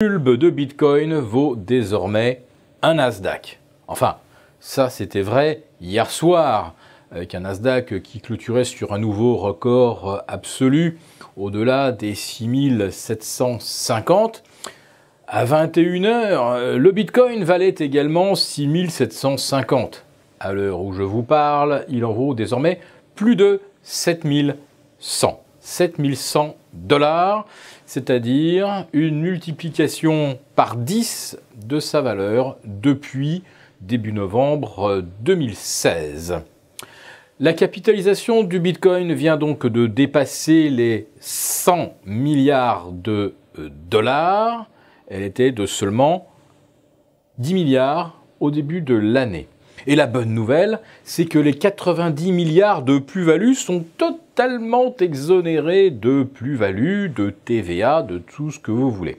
de Bitcoin vaut désormais un Nasdaq. Enfin, ça c'était vrai hier soir, avec un Nasdaq qui clôturait sur un nouveau record absolu, au-delà des 6750. À 21h, le Bitcoin valait également 6750. À l'heure où je vous parle, il en vaut désormais plus de 7100. 7100 c'est-à-dire une multiplication par 10 de sa valeur depuis début novembre 2016. Euh, La capitalisation du Bitcoin vient donc de dépasser les 100 milliards de euh, dollars. Elle était de seulement 10 milliards au début de l'année. Et la bonne nouvelle, c'est que les 90 milliards de plus-value sont totalement exonérés de plus-value, de TVA, de tout ce que vous voulez.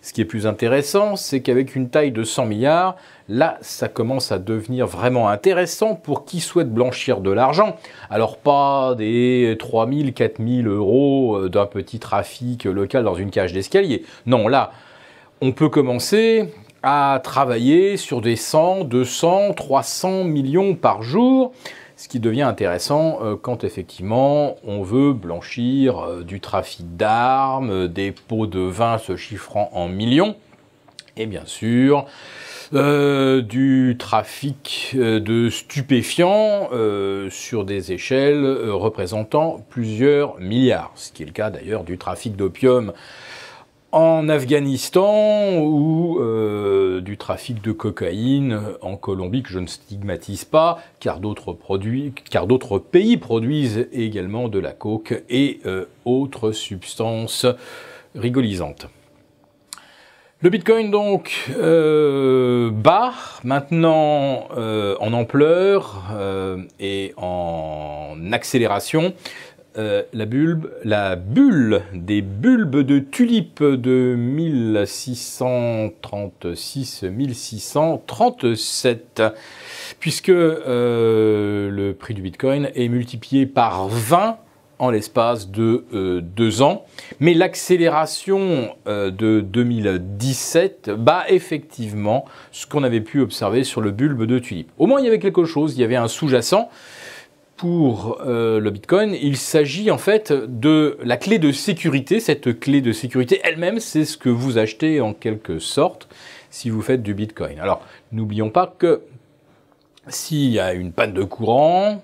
Ce qui est plus intéressant, c'est qu'avec une taille de 100 milliards, là, ça commence à devenir vraiment intéressant pour qui souhaite blanchir de l'argent. Alors pas des 3000, 4000 euros euh, d'un petit trafic local dans une cage d'escalier. Non, là, on peut commencer à travailler sur des 100, 200, 300 millions par jour, ce qui devient intéressant euh, quand effectivement on veut blanchir euh, du trafic d'armes, euh, des pots de vin se chiffrant en millions, et bien sûr du trafic de stupéfiants sur des échelles représentant plusieurs milliards, ce qui est le cas d'ailleurs du trafic d'opium en Afghanistan ou euh, du trafic de cocaïne en Colombie que je ne stigmatise pas car d'autres produits car d'autres pays produisent également de la coke et euh, autres substances rigolisantes. Le Bitcoin donc euh, barre maintenant en ampleur et en accélération euh, la, bulbe, la bulle des bulbes de tulipes de 1636-1637, puisque euh, le prix du Bitcoin est multiplié par 20 en l'espace de euh, deux ans. Mais l'accélération de 2017 bat effectivement ce qu'on avait pu observer sur le bulbe de tulipe. Au moins, il y avait quelque chose, il y avait un sous-jacent pour euh, le Bitcoin, il s'agit en fait de la clé de sécurité. Cette clé de sécurité elle-même, c'est ce que vous achetez en quelque sorte si vous faites du Bitcoin. Alors, n'oublions pas que s'il y a une panne de courant,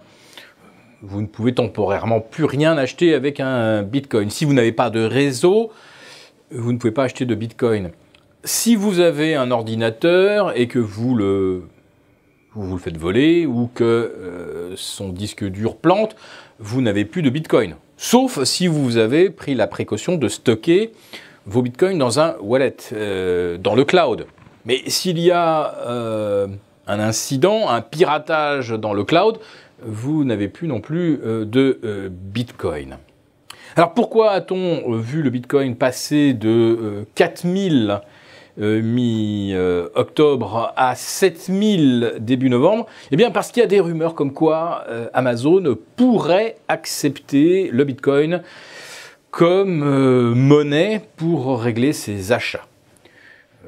vous ne pouvez temporairement plus rien acheter avec un Bitcoin. Si vous n'avez pas de réseau, vous ne pouvez pas acheter de Bitcoin. Si vous avez un ordinateur et que vous le vous le faites voler, ou que euh, son disque dur plante, vous n'avez plus de Bitcoin. Sauf si vous avez pris la précaution de stocker vos Bitcoins dans un wallet, euh, dans le cloud. Mais s'il y a euh, un incident, un piratage dans le cloud, vous n'avez plus non plus de Bitcoin. Alors pourquoi a-t-on vu le Bitcoin passer de 4000 euh, mi-octobre à 7000 début novembre et eh bien parce qu'il y a des rumeurs comme quoi euh, Amazon pourrait accepter le Bitcoin comme euh, monnaie pour régler ses achats.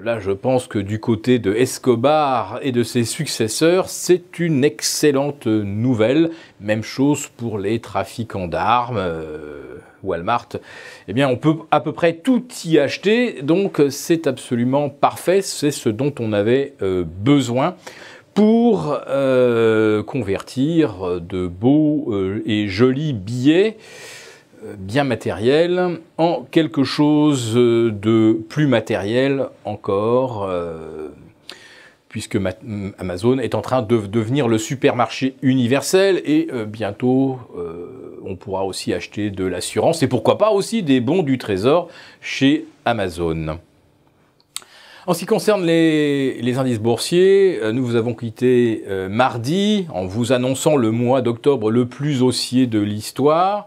Là, je pense que du côté de Escobar et de ses successeurs, c'est une excellente nouvelle. Même chose pour les trafiquants d'armes, Walmart, eh bien on peut à peu près tout y acheter. Donc c'est absolument parfait, c'est ce dont on avait euh, besoin pour euh, convertir de beaux euh, et jolis billets bien matériels en quelque chose de plus matériel encore puisque Amazon est en train de devenir le supermarché universel et bientôt on pourra aussi acheter de l'assurance et pourquoi pas aussi des bons du trésor chez Amazon. En ce qui concerne les, indices boursiers, euh, nous vous avons quitté euh, mardi en vous annonçant le mois d'octobre le plus haussier de l'histoire.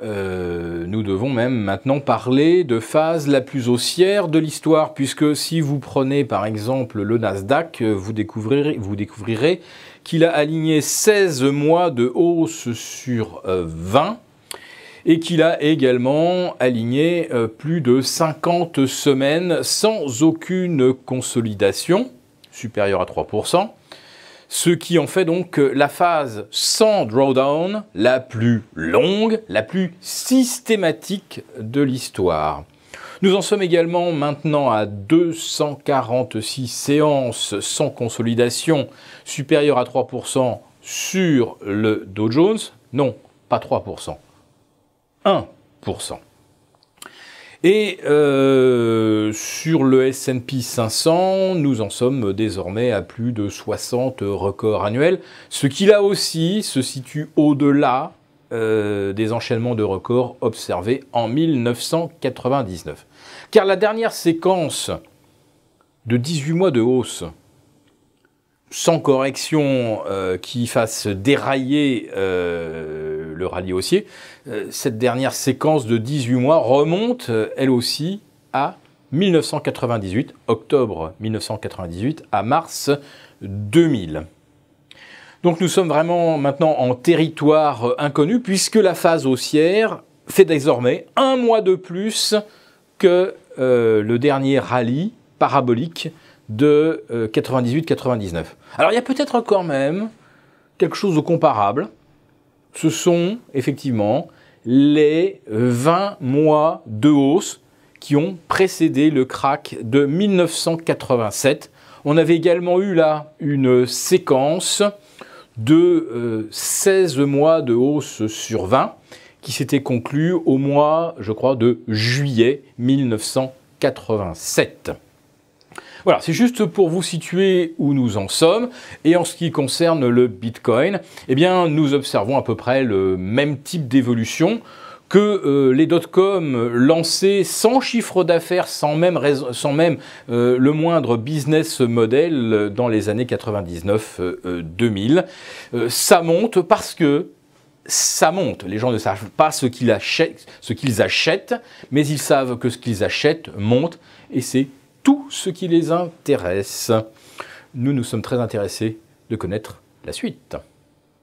Euh, nous devons même maintenant parler de phase la plus haussière de l'histoire, puisque si vous prenez par exemple le Nasdaq, vous découvrirez qu'il a aligné 16 mois de hausse sur 20 euh, et qu'il a également aligné euh, plus de 50 semaines sans aucune consolidation supérieure à 3%, ce qui en fait donc euh, la phase sans drawdown la plus longue, la plus systématique de l'histoire. Nous en sommes également maintenant à 246 séances sans consolidation supérieure à 3% sur le Dow Jones. Non, pas 3%, 1%. Et euh, sur le S&P 500, nous en sommes désormais à plus de 60 records annuels, ce qui là aussi se situe au-delà euh, des enchaînements de records observés en 1999. Car la dernière séquence de 18 mois de hausse, sans correction euh, qui fasse dérailler euh, le rallye haussier, cette dernière séquence de 18 mois remonte, elle aussi, à 1998, octobre 1998 à mars 2000. Donc nous sommes vraiment maintenant en territoire euh, inconnu puisque la phase haussière fait désormais un mois de plus que euh, le dernier rallye parabolique de 1998 euh, 98-99. Alors il y a peut-être quand même quelque chose de comparable. Ce sont effectivement les 20 mois de hausse qui ont précédé le crack de 1987. On avait également eu là une séquence de 16 euh, mois de hausse sur 20 qui s'était conclu au mois, je crois, de juillet 1987. Voilà, c'est juste pour vous situer où nous en sommes. Et en ce qui concerne le Bitcoin, eh bien, nous observons à peu près le même type d'évolution que euh, les dot-com lancés sans chiffre d'affaires, sans même, euh, le moindre business model dans les années 99-2000. Euh, ça monte parce que ça monte. Les gens ne savent pas ce qu'ils achètent, ce qu'ils achètent, mais ils savent que ce qu'ils achètent monte et c'est tout ce qui les intéresse. Nous, nous sommes très intéressés de connaître la suite.